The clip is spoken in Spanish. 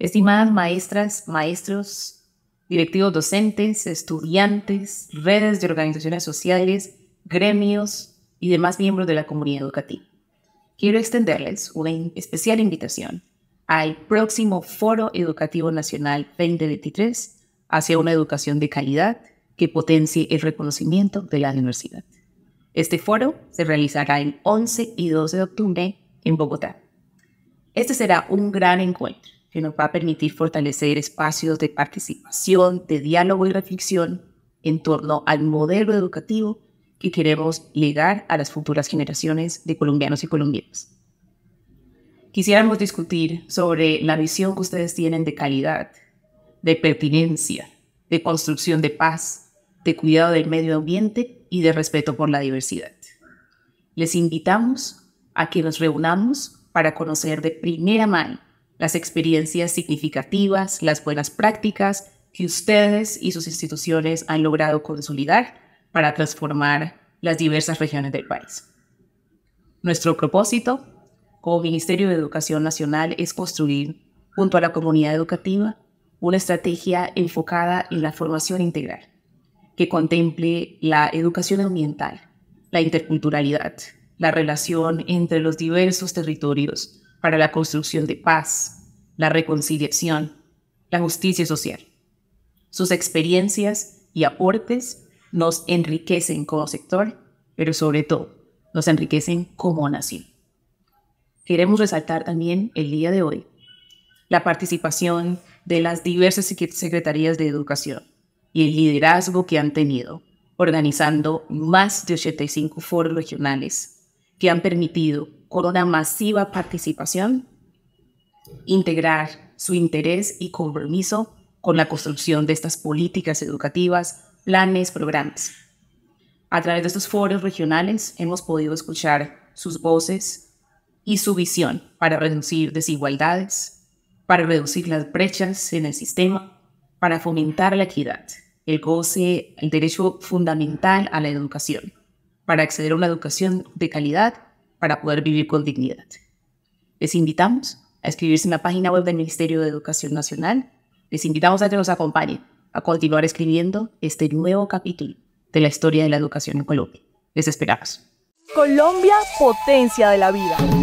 Estimadas maestras, maestros, directivos docentes, estudiantes, redes de organizaciones sociales, gremios y demás miembros de la comunidad educativa, quiero extenderles una especial invitación al próximo Foro Educativo Nacional 2023 hacia una educación de calidad que potencie el reconocimiento de la universidad. Este foro se realizará el 11 y 12 de octubre en Bogotá. Este será un gran encuentro que nos va a permitir fortalecer espacios de participación, de diálogo y reflexión en torno al modelo educativo que queremos llegar a las futuras generaciones de colombianos y colombianas. Quisiéramos discutir sobre la visión que ustedes tienen de calidad, de pertinencia, de construcción de paz, de cuidado del medio ambiente y de respeto por la diversidad. Les invitamos a que nos reunamos para conocer de primera mano las experiencias significativas, las buenas prácticas que ustedes y sus instituciones han logrado consolidar para transformar las diversas regiones del país. Nuestro propósito como Ministerio de Educación Nacional es construir, junto a la comunidad educativa, una estrategia enfocada en la formación integral, que contemple la educación ambiental, la interculturalidad, la relación entre los diversos territorios, para la construcción de paz, la reconciliación, la justicia social. Sus experiencias y aportes nos enriquecen como sector, pero sobre todo nos enriquecen como nación. Queremos resaltar también el día de hoy la participación de las diversas secretarías de educación y el liderazgo que han tenido, organizando más de 85 foros regionales que han permitido con una masiva participación, integrar su interés y compromiso con la construcción de estas políticas educativas, planes, programas. A través de estos foros regionales hemos podido escuchar sus voces y su visión para reducir desigualdades, para reducir las brechas en el sistema, para fomentar la equidad, el goce, el derecho fundamental a la educación, para acceder a una educación de calidad para poder vivir con dignidad. Les invitamos a escribirse en la página web del Ministerio de Educación Nacional. Les invitamos a que nos acompañen a continuar escribiendo este nuevo capítulo de la historia de la educación en Colombia. Les esperamos. Colombia, potencia de la vida.